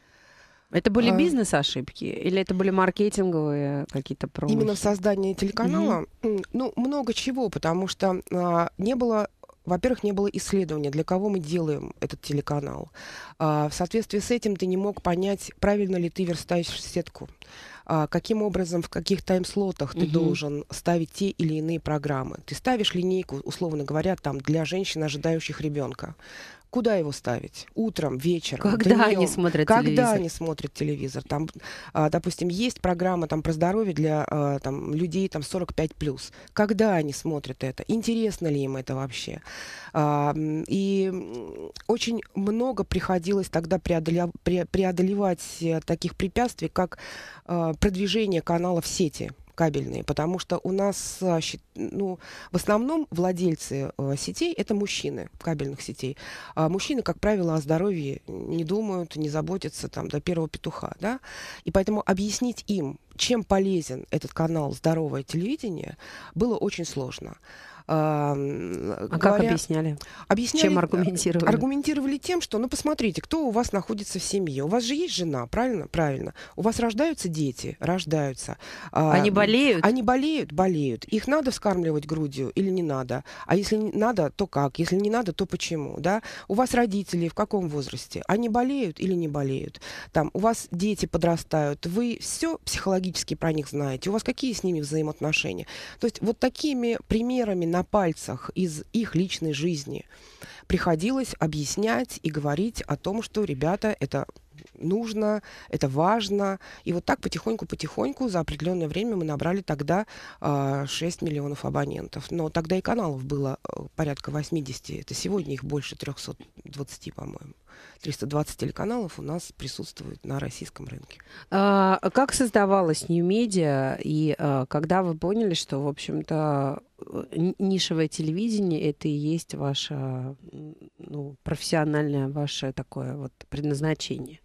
Это были а. бизнес-ошибки или это были маркетинговые какие-то промахи? Именно в создании телеканала, mm-hmm. ну, много чего, потому что а, не было во-первых, не было исследования, для кого мы делаем этот телеканал. А, в соответствии с этим ты не мог понять, правильно ли ты верстаешь сетку. А, каким образом, в каких тайм-слотах ты угу. должен ставить те или иные программы. Ты ставишь линейку, условно говоря, там для женщин, ожидающих ребенка. Куда его ставить? Утром, вечером, Когда днем, они смотрят когда телевизор? Когда они смотрят телевизор? Там, а, допустим, есть программа там, про здоровье для а, там, людей там, 45+. Когда они смотрят это? Интересно ли им это вообще? А, и очень много приходилось тогда преодолевать, преодолевать э, таких препятствий, как продвижение канала в сети – кабельные, потому что у нас а, ну, в основном владельцы э, сетей это мужчины, кабельных сетей. А мужчины, как правило, о здоровье не думают, не заботятся там, до первого петуха. Да? И поэтому объяснить им, чем полезен этот канал «Здоровое телевидение», было очень сложно. А говоря, как объясняли? объясняли? Чем э, аргументировали? Аргументировали тем, что, ну, посмотрите, кто у вас находится в семье. У вас же есть жена, правильно? Правильно. У вас рождаются дети? Рождаются. А, Они болеют? Они болеют? Болеют. Их надо вскармливать грудью или не надо? А если надо, то как? Если не надо, то почему? Да? У вас родители в каком возрасте? Они болеют или не болеют? Там, у вас дети подрастают. Вы все психологически про них знаете. У вас какие с ними взаимоотношения? То есть вот такими примерами на на пальцах из их личной жизни, приходилось объяснять и говорить о том, что, ребята, это нужно, это важно. И вот так потихоньку-потихоньку за определенное время мы набрали тогда э, а, 6 миллионов абонентов. Но тогда и каналов было э, порядка 80. Это сегодня их больше 320, по-моему. 320 телеканалов у нас присутствуют на российском рынке. А, как создавалась New Media и а, когда вы поняли, что, в общем-то, э, нишевое телевидение это и есть ваше ну, профессиональное ваше такое вот предназначение?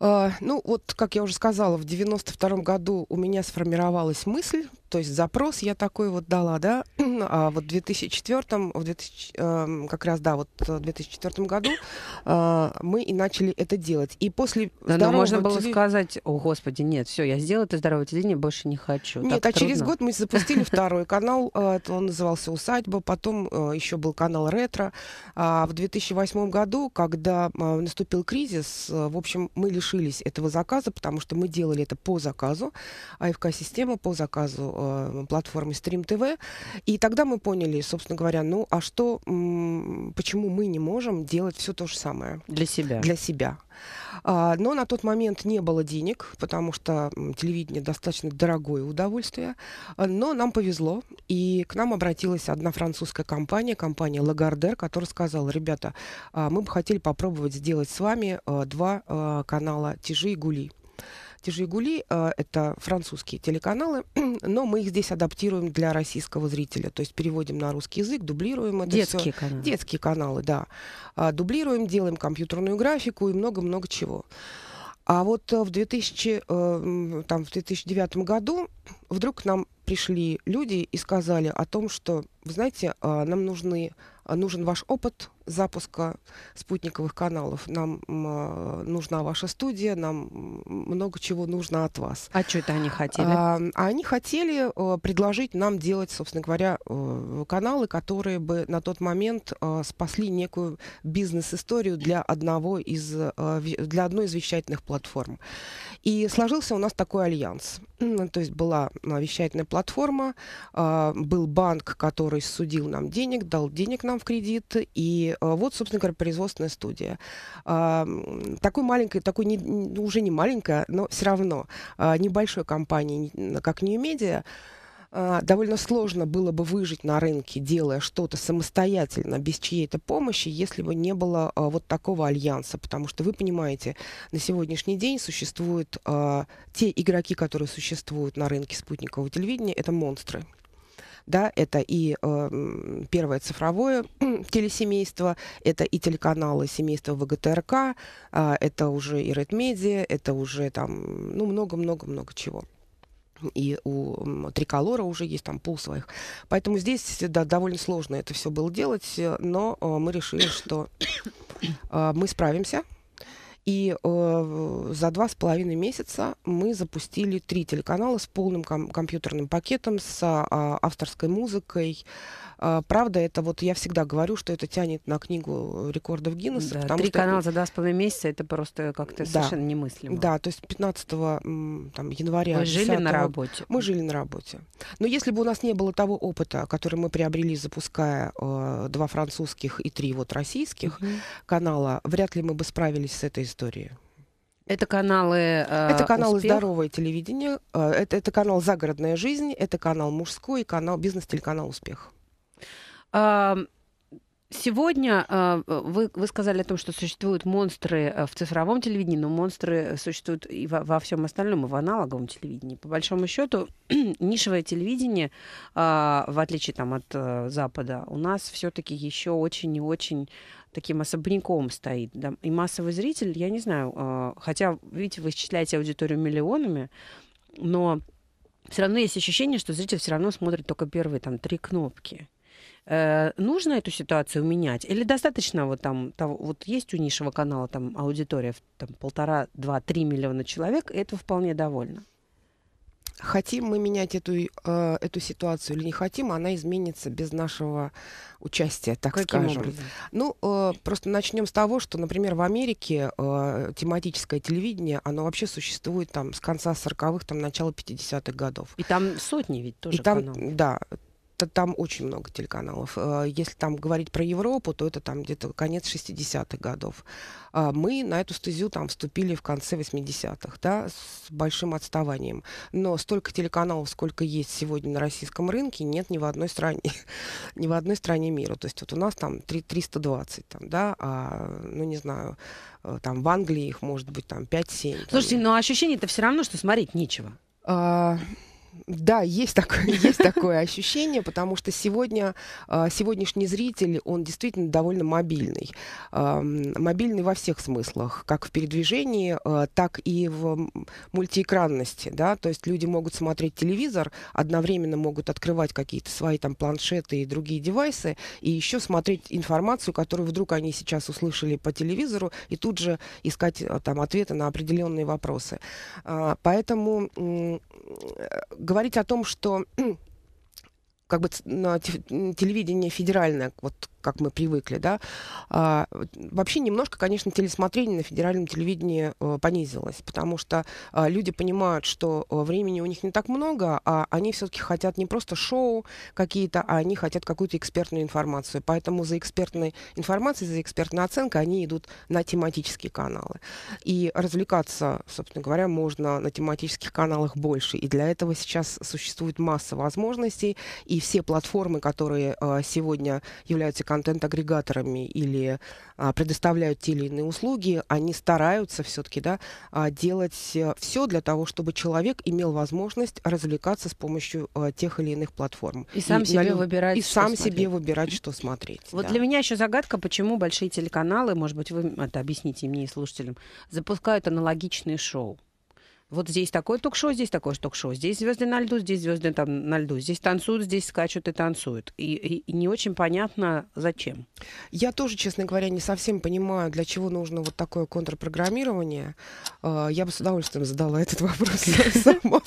А, ну, вот, как я уже сказала, в 92 году у меня сформировалась мысль, то есть запрос я такой вот дала, да, [clears throat] а вот в 2004, в 2000, эм, как раз, да, вот в 2004 году а, мы и начали это делать. И после да, но можно телев... было сказать, о, господи, нет, все, я сделала это здоровое телевидение, больше не хочу. Нет, так а трудно. через год мы запустили второй канал, а, это он назывался «Усадьба», потом э, еще был канал «Ретро». А в 2008 году, когда э, наступил кризис, э, в общем, мы лишь лишились этого заказа, потому что мы делали это по заказу, АФК-система по заказу э, платформы Stream TV. И тогда мы поняли, собственно говоря, ну а что, почему мы не можем делать все то же самое? Для себя. Для себя. А, но на тот момент не было денег, потому что телевидение достаточно дорогое удовольствие. А, но нам повезло, и к нам обратилась одна французская компания, компания Лагардер, которая сказала, ребята, а, мы бы хотели попробовать сделать с вами два канала Тижи и Гули эти «Жигули» э, — это французские телеканалы, [clears throat] но мы их здесь адаптируем для российского зрителя, то есть переводим на русский язык, дублируем это Детские все. каналы. Детские каналы, да. А, дублируем, делаем компьютерную графику и много-много чего. А вот э, в, 2000, э, там, в 2009 году вдруг к нам пришли люди и сказали о том, что, вы знаете, нам нужны, нужен ваш опыт, запуска спутниковых каналов. Нам э, нужна ваша студия, нам много чего нужно от вас. А что это они хотели? А, а, они хотели э, предложить нам делать, собственно говоря, э, каналы, которые бы на тот момент э, спасли некую бизнес-историю для одного из э, для одной из вещательных платформ. И сложился у нас такой альянс. То есть была а, вещательная платформа, э, был банк, который судил нам денег, дал денег нам в кредит, и Э, вот, собственно говоря, производственная студия. А, такой маленькой, такой не, уже не маленькая, но все равно а, небольшой компании, как New Media, а, довольно сложно было бы выжить на рынке, делая что-то самостоятельно, без чьей-то помощи, если бы не было вот такого альянса. Потому что вы понимаете, на сегодняшний день существуют те игроки, которые существуют на рынке спутникового телевидения, это монстры да, это и э, первое цифровое [clears throat] телесемейство, это и телеканалы семейства ВГТРК, э, это уже и Red Media, это уже там, ну, много-много-много чего и у Триколора уже есть там пул своих. Поэтому здесь э, да, довольно сложно это все было делать, э, но э, мы решили, что мы справимся, и э, за два с половиной месяца мы запустили три телеканала с полным ком- компьютерным пакетом, с э, авторской музыкой, а, правда, это вот я всегда говорю, что это тянет на книгу рекордов Гиннесса. Да, три канала это... за два с половиной месяца, это просто как-то да, совершенно немыслимо. Да, то есть 15 там, января... Мы жили на работе. Мы жили на работе. Но если бы у нас не было того опыта, который мы приобрели, запуская э, два французских и три вот российских угу. канала, вряд ли мы бы справились с этой историей. Это каналы... Э, это каналы успех. «Здоровое телевидение», э, это, это канал «Загородная жизнь», это канал «Мужской» и канал, бизнес-телеканал «Успех». Сегодня а, вы, вы сказали о том, что существуют монстры э, в цифровом телевидении, но монстры существуют и во, во всем остальном, и в аналоговом телевидении. По большому счету, [clears throat] нишевое телевидение, а, в отличие там, от э, Запада, у нас все-таки еще очень и очень таким особняком стоит. Да? И массовый зритель, я не знаю, а, хотя, видите, вы исчисляете аудиторию миллионами, но все равно есть ощущение, что зритель все равно смотрит только первые там три кнопки э, нужно эту ситуацию менять? Или достаточно вот там, того, вот есть у низшего канала там аудитория в там, полтора, два, три миллиона человек, и этого вполне довольно? Хотим мы менять эту, э, эту ситуацию или не хотим, она изменится без нашего участия, так Каким скажем. Образом? Ну, э, просто начнем с того, что, например, в Америке э, тематическое телевидение, оно вообще существует там с конца 40-х, там начала 50-х годов. И там сотни ведь тоже И там, каналов. Да, там очень много телеканалов. Э, если там говорить про Европу, то это там где-то конец 60-х годов. Э, мы на эту стезю там вступили в конце 80-х, да, с большим отставанием. Но столько телеканалов, сколько есть сегодня на российском рынке, нет ни в одной стране, [laughs] ни в одной стране мира. То есть вот у нас там 3, 320, там, да, а, ну, не знаю, э, там в Англии их может быть там 5-7. Слушайте, там. но ощущение это все равно, что смотреть нечего. А... Да, есть такое, [laughs] есть такое ощущение, потому что сегодня а, сегодняшний зритель, он действительно довольно мобильный. Мобильный во всех смыслах, как в передвижении, а, так и в мультиэкранности. Да? То есть люди могут смотреть телевизор, одновременно могут открывать какие-то свои там планшеты и другие девайсы, и еще смотреть информацию, которую вдруг они сейчас услышали по телевизору, и тут же искать а, там ответы на определенные вопросы. Поэтому говорить о том, что [clears throat] как бы телевидение федеральное, вот как мы привыкли, да, а, вообще немножко, конечно, телесмотрение на федеральном телевидении а, понизилось, потому что а, люди понимают, что э, времени у них не так много, а они все-таки хотят не просто шоу какие-то, а они хотят какую-то экспертную информацию. Поэтому за экспертной информацией, за экспертной оценкой они идут на тематические каналы. И развлекаться, собственно говоря, можно на тематических каналах больше. И для этого сейчас существует масса возможностей, и все платформы, которые а, сегодня являются контент-агрегаторами или а, предоставляют те или иные услуги, они стараются все-таки да, а, делать э, все для того, чтобы человек имел возможность развлекаться с помощью а, тех или иных платформ. И сам и, себе налив... выбирать. И что сам смотреть. себе выбирать, что смотреть. Вот да. для меня еще загадка, почему большие телеканалы, может быть, вы это объясните мне и слушателям, запускают аналогичные шоу вот здесь такое ток-шоу, здесь такое ток-шоу, здесь звезды на льду, здесь звезды там на льду, здесь танцуют, здесь скачут и танцуют. И, и, и не очень понятно, зачем. Я тоже, честно говоря, не совсем понимаю, для чего нужно вот такое контрпрограммирование. А, я бы с удовольствием задала этот вопрос [laughs] сама.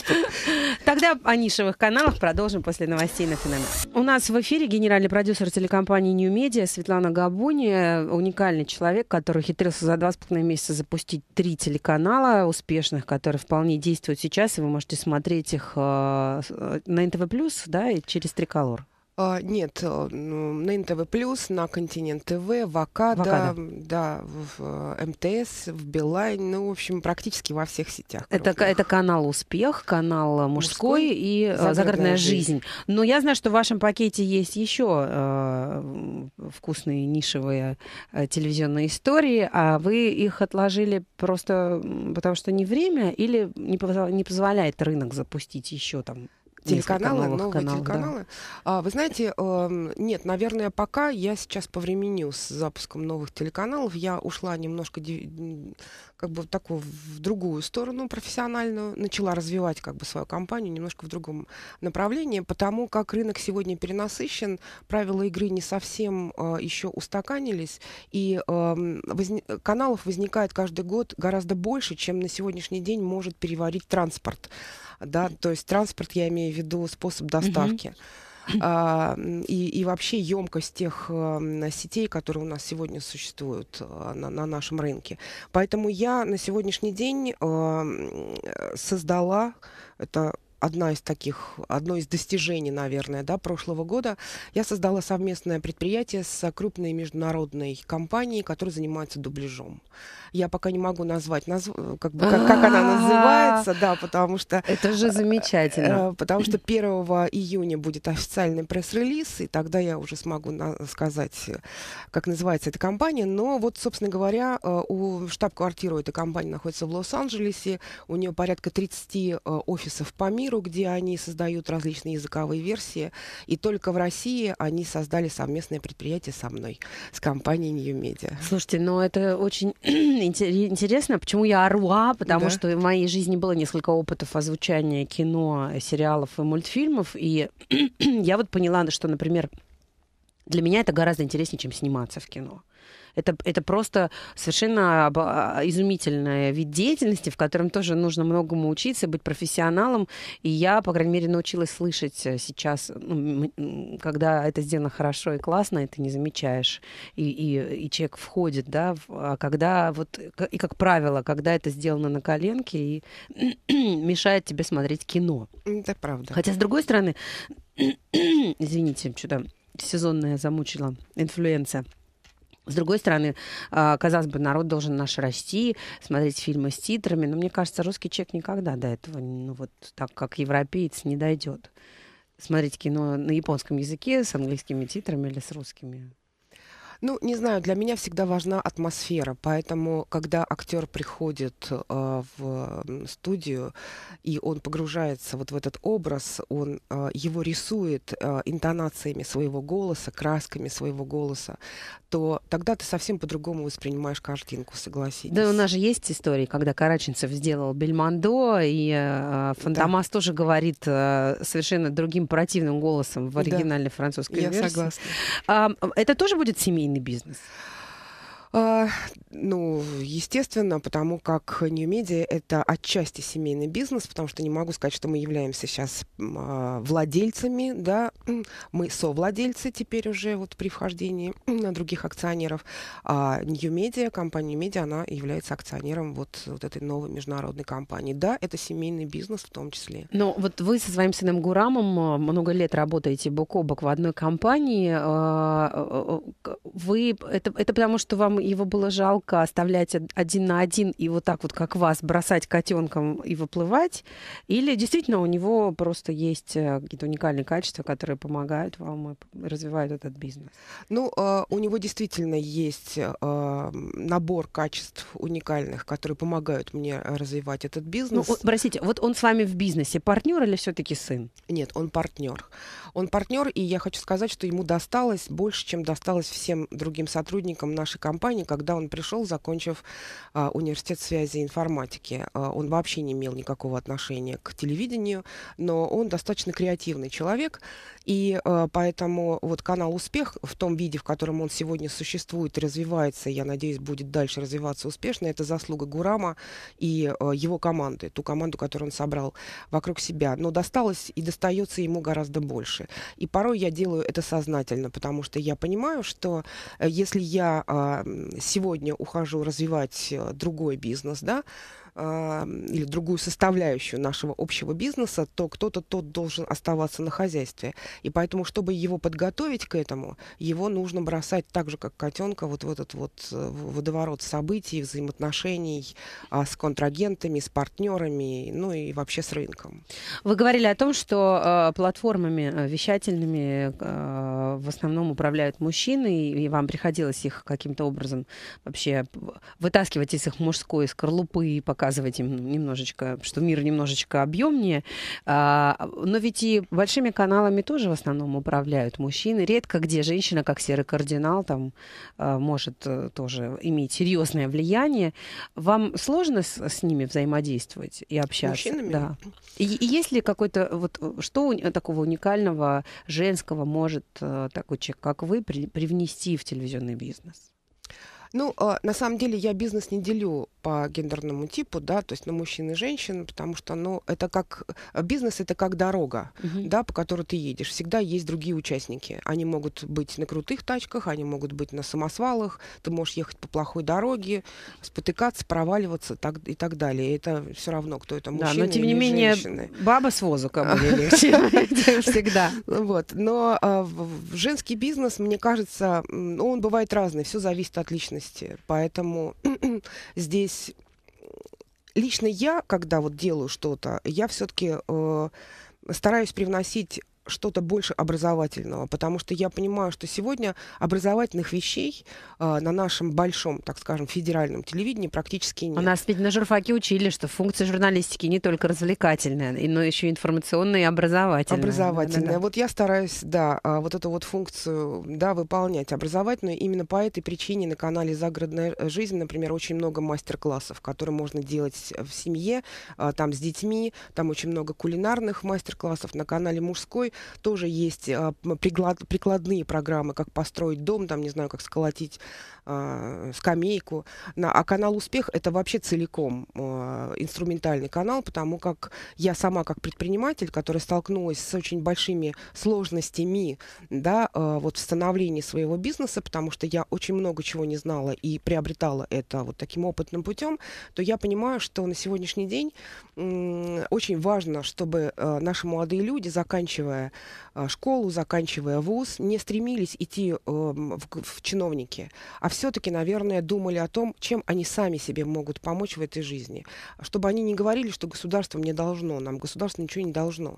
Тогда о нишевых каналах продолжим после новостей на феномен. У нас в эфире генеральный продюсер телекомпании New Media Светлана Габуни, уникальный человек, который хитрился за два с половиной месяца запустить три телеканала успешных, которые в вполне действуют сейчас, и вы можете смотреть их э, э, на НТВ+, да, и через Триколор. А, нет, э, на НТВ+, плюс, на Континент ТВ, Вакада, Вакада. да, в э, МТС, в Билайн, ну, в общем, практически во всех сетях. Это, это канал «Успех», канал э, «Мужской», мужской и «Загородная, загородная жизнь. жизнь». Но я знаю, что в вашем пакете есть еще э, вкусные нишевые э, телевизионные истории, а вы их отложили просто потому, что не время или не, позволяет рынок запустить еще там телеканалы, новых новые каналов, телеканалы. Да. А, вы знаете, э, нет, наверное, пока я сейчас повременю с запуском новых телеканалов. Я ушла немножко как бы такую в другую сторону профессиональную, начала развивать как бы свою компанию немножко в другом направлении, потому как рынок сегодня перенасыщен, правила игры не совсем э, еще устаканились, и э, возни- каналов возникает каждый год гораздо больше, чем на сегодняшний день может переварить транспорт. Да, то есть транспорт, я имею в виду способ доставки. Mm-hmm. А, и, и вообще емкость тех сетей, которые у нас сегодня существуют а, на, на нашем рынке. Поэтому я на сегодняшний день а, э, создала это одна из таких, одно из достижений, наверное, да, прошлого года, я создала совместное предприятие с крупной международной компанией, которая занимается дубляжом. Я пока не могу назвать, назв... как, бы, как, как она называется, да, потому что... Это же э, замечательно. Э, потому что 1 июня будет официальный пресс-релиз, и тогда я уже смогу сказать, как называется эта компания. Но вот, собственно говоря, э, у штаб-квартиру этой компании находится в Лос-Анджелесе, у нее порядка 30 офисов по миру, миру, где они создают различные языковые версии. И только в России они создали совместное предприятие со мной, с компанией New Media. Слушайте, ну это очень [clears throat] интересно. Почему я орла? Потому да. что в моей жизни было несколько опытов озвучания кино, сериалов и мультфильмов. И [clears throat] я вот поняла, что, например, для меня это гораздо интереснее, чем сниматься в кино. Это, это просто совершенно об, а, изумительный вид деятельности, в котором тоже нужно многому учиться, быть профессионалом. И я, по крайней мере, научилась слышать э, сейчас, ну, когда это сделано хорошо и классно, и ты не замечаешь, и, и, и человек входит, да, а когда вот, и как правило, когда это сделано на коленке и [clears throat] мешает тебе смотреть кино. Это правда. Хотя, с другой стороны, [clears throat] извините, что-то сезонная замучила инфлюенция. С другой стороны, а, казалось бы, народ должен наш расти, смотреть фильмы с титрами, но мне кажется, русский человек никогда до этого, ну вот так как европеец, не дойдет. Смотреть кино на японском языке с английскими титрами или с русскими. Ну, не знаю, для меня всегда важна атмосфера, поэтому, когда актер приходит э, в студию и он погружается вот в этот образ, он э, его рисует э, интонациями своего голоса, красками своего голоса, то тогда ты совсем по-другому воспринимаешь картинку, согласитесь. Да, у нас же есть истории, когда Караченцев сделал Бельмондо, и э, Фантомас да. тоже говорит э, совершенно другим противным голосом в оригинальной да. французской Я версии. Я согласна. Э, это тоже будет семейный семейный бизнес? А, ну, естественно, потому как New Media это отчасти семейный бизнес, потому что не могу сказать, что мы являемся сейчас а, владельцами, да, [clears throat] мы совладельцы теперь уже вот при вхождении [clears throat] на других акционеров. А Нью-Медиа, компания Нью-Медиа, она является акционером вот, вот этой новой международной компании. Да, это семейный бизнес в том числе. Но вот вы со своим сыном Гурамом а, много лет работаете бок о бок в одной компании. Вы, это, это потому, что вам его было жалко оставлять один на один и вот так вот, как вас, бросать котенком и выплывать? Или действительно у него просто есть э, какие-то уникальные качества, которые помогают вам и развивают этот бизнес? Ну, э, у него действительно есть э, набор качеств уникальных, которые помогают мне развивать этот ну, бизнес. Ну, простите, вот он с вами в бизнесе партнер или все-таки сын? Нет, он партнер. Он партнер, и я хочу сказать, что ему досталось больше, чем досталось всем другим сотрудникам нашей компании, когда он пришел, закончив а, университет связи и информатики. А, он вообще не имел никакого отношения к телевидению, но он достаточно креативный человек, и а, поэтому вот канал «Успех» в том виде, в котором он сегодня существует и развивается, я надеюсь, будет дальше развиваться успешно, это заслуга Гурама и а, его команды, ту команду, которую он собрал вокруг себя. Но досталось и достается ему гораздо больше. И порой я делаю это сознательно, потому что я понимаю, что э, если я а, сегодня ухожу развивать э, другой бизнес, да, а, или другую составляющую нашего общего бизнеса, то кто-то тот должен оставаться на хозяйстве. И поэтому, чтобы его подготовить к этому, его нужно бросать так же, как котенка, вот в этот вот э, водоворот событий, взаимоотношений а, с контрагентами, с партнерами, ну и вообще с рынком. Вы говорили о том, что а, э, платформами вещательными э, в основном управляют мужчины, и, и вам приходилось их каким-то образом вообще вытаскивать из их мужской скорлупы, пока показывать им немножечко, что мир немножечко объемнее. А, но ведь и большими каналами тоже в основном управляют мужчины. Редко где женщина, как серый кардинал, там а, может э, тоже иметь серьезное влияние. Вам сложно с, с ними взаимодействовать и общаться? Мужчинами? Да. И, и есть ли какой-то вот что такого уникального женского может э, такой человек, как вы, при, привнести в телевизионный бизнес? Ну, а, на самом деле я бизнес не делю по гендерному типу, да, то есть на мужчин и женщин, потому что, ну, это как а, бизнес, это как дорога, uh да, по которой ты едешь. Всегда есть другие участники. Они могут быть на крутых тачках, они могут быть на самосвалах. Ты можешь ехать по плохой дороге, спотыкаться, проваливаться, так и так далее. И это все равно, кто это мужчина. Да, но тем не менее женщины. баба с возука [laughs] были [laughs] всегда. Ну вот, но а, женский бизнес, мне кажется, ну, он бывает разный. Все зависит от личности ценности. Поэтому [clears throat] здесь лично я, когда вот делаю что-то, я все-таки э, стараюсь привносить что-то больше образовательного, потому что я понимаю, что сегодня образовательных вещей э, на нашем большом, так скажем, федеральном телевидении практически нет. У нас ведь на журфаке учили, что функция журналистики не только развлекательная, но еще информационная и образовательная. Образовательная. Да, да, да. Вот я стараюсь, да, а, вот эту вот функцию, да, выполнять образовательную. Именно по этой причине на канале «Загородная э, жизнь», например, очень много мастер-классов, которые можно делать в семье, а, там с детьми, там очень много кулинарных мастер-классов на канале «Мужской» тоже есть а, прикладные программы, как построить дом, там, не знаю, как сколотить э, скамейку. На, а канал «Успех» — это вообще целиком э, инструментальный канал, потому как я сама как предприниматель, которая столкнулась с очень большими сложностями да, э, вот в становлении своего бизнеса, потому что я очень много чего не знала и приобретала это вот таким опытным путем, то я понимаю, что на сегодняшний день э, очень важно, чтобы э, наши молодые люди, заканчивая э, школу, заканчивая вуз, не стремились идти э, в, в чиновники, а все-таки, наверное, думали о том, чем они сами себе могут помочь в этой жизни. Чтобы они не говорили, что государство мне должно, нам государство ничего не должно.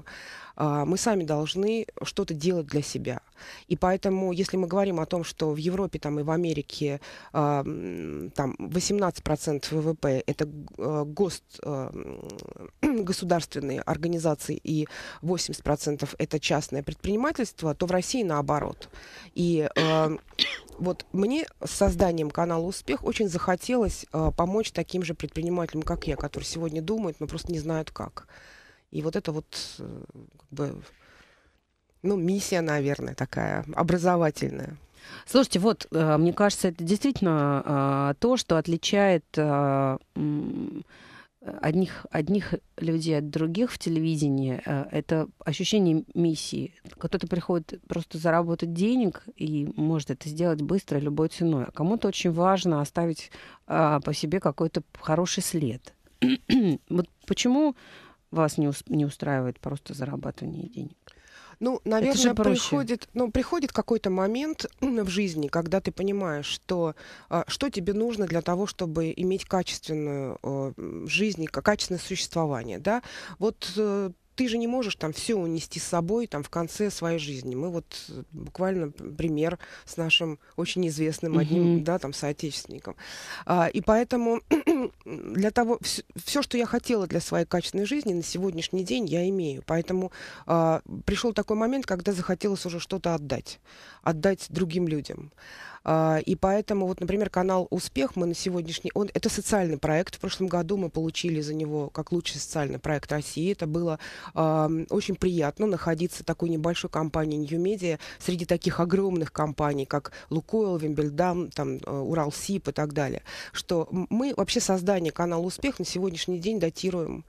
А, мы сами должны что-то делать для себя. И поэтому, если мы говорим о том, что в Европе там, и в Америке а, там, 18% ВВП — это э, гост, э, государственные организации и 80% — это частное предпринимательство, то в России наоборот. И э, вот мне с созданием канала «Успех» очень захотелось э, помочь таким же предпринимателям, как я, которые сегодня думают, но просто не знают как. И вот это вот э, как бы, ну, миссия, наверное, такая образовательная. Слушайте, вот, э, мне кажется, это действительно э, то, что отличает... Э, одних, одних людей от других в телевидении, э, это ощущение миссии. Кто-то приходит просто заработать денег и может это сделать быстро, любой ценой. А кому-то очень важно оставить а, по себе какой-то хороший след. [clears throat] вот почему вас не, не устраивает просто зарабатывание денег? Ну, наверное, приходит, ну, приходит какой-то момент [clears throat] в жизни, когда ты понимаешь, что, а, что тебе нужно для того, чтобы иметь качественную э, жизнь, качественное существование. Да? Вот э, ты же не можешь там все унести с собой там в конце своей жизни. Мы вот э, буквально пример с нашим очень известным одним, mm-hmm. да, там соотечественником. А, и поэтому [clears throat] для того все, что я хотела для своей качественной жизни на сегодняшний день я имею. Поэтому а, пришел такой момент, когда захотелось уже что-то отдать, отдать другим людям. А, и поэтому, вот, например, канал «Успех» мы на сегодняшний... Он, это социальный проект. В прошлом году мы получили за него как лучший социальный проект России. Это было э, очень приятно находиться такой небольшой компании New Media среди таких огромных компаний, как «Лукойл», «Вимбельдам», там, э, «Уралсип» и так далее. Что мы вообще создание канала «Успех» на сегодняшний день датируем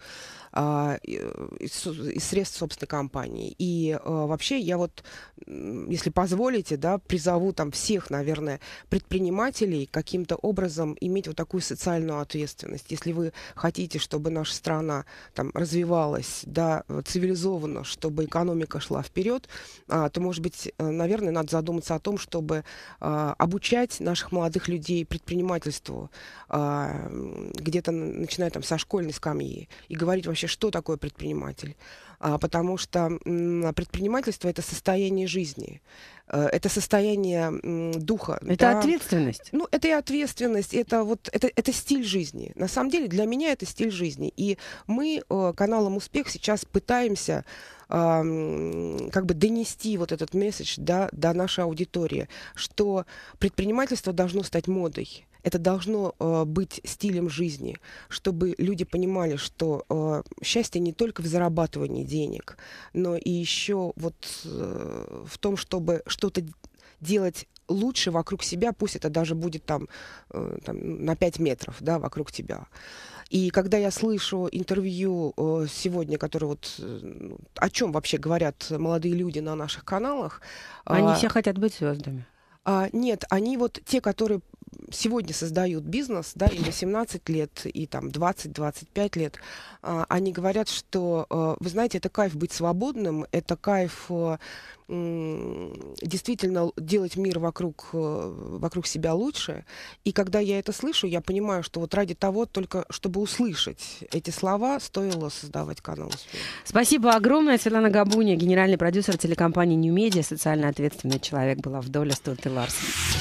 а, э, э, из, средств собственной компании. И а, вообще я вот, если позволите, да, призову там всех, наверное, предпринимателей каким-то образом иметь вот такую социальную ответственность. Если вы хотите, чтобы наша страна там развивалась, да, э, цивилизованно, чтобы экономика шла вперед, а, то, может быть, наверное, надо задуматься о том, чтобы обучать наших молодых людей предпринимательству где-то начиная там со школьной скамьи и говорить вообще вообще, что такое предприниматель. А, потому что м, предпринимательство это состояние жизни, э, это состояние м, духа. Это да? ответственность. Ну, это и ответственность, это вот это, это стиль жизни. На самом деле для меня это стиль жизни. И мы э, каналом Успех сейчас пытаемся как бы донести вот этот месседж да, до нашей аудитории, что предпринимательство должно стать модой. Это должно э, быть стилем жизни, чтобы люди понимали, что э, счастье не только в зарабатывании денег, но и еще вот э, в том, чтобы что-то делать лучше вокруг себя, пусть это даже будет там, э, там на 5 метров да, вокруг тебя. И когда я слышу интервью э, сегодня, которые вот э, ну, о чем вообще говорят молодые люди на наших каналах, они э, все хотят быть звездами. А, нет, они вот те, которые сегодня создают бизнес, да, им 18 лет и там 20-25 лет, а, они говорят, что, э, вы знаете, это кайф быть свободным, это кайф э, действительно делать мир вокруг, э, вокруг себя лучше. И когда я это слышу, я понимаю, что вот ради того, только чтобы услышать эти слова, стоило создавать канал. Спасибо огромное, Светлана Габуня, генеральный продюсер телекомпании New Media, социально ответственный человек была в доле Стуты Ларсен.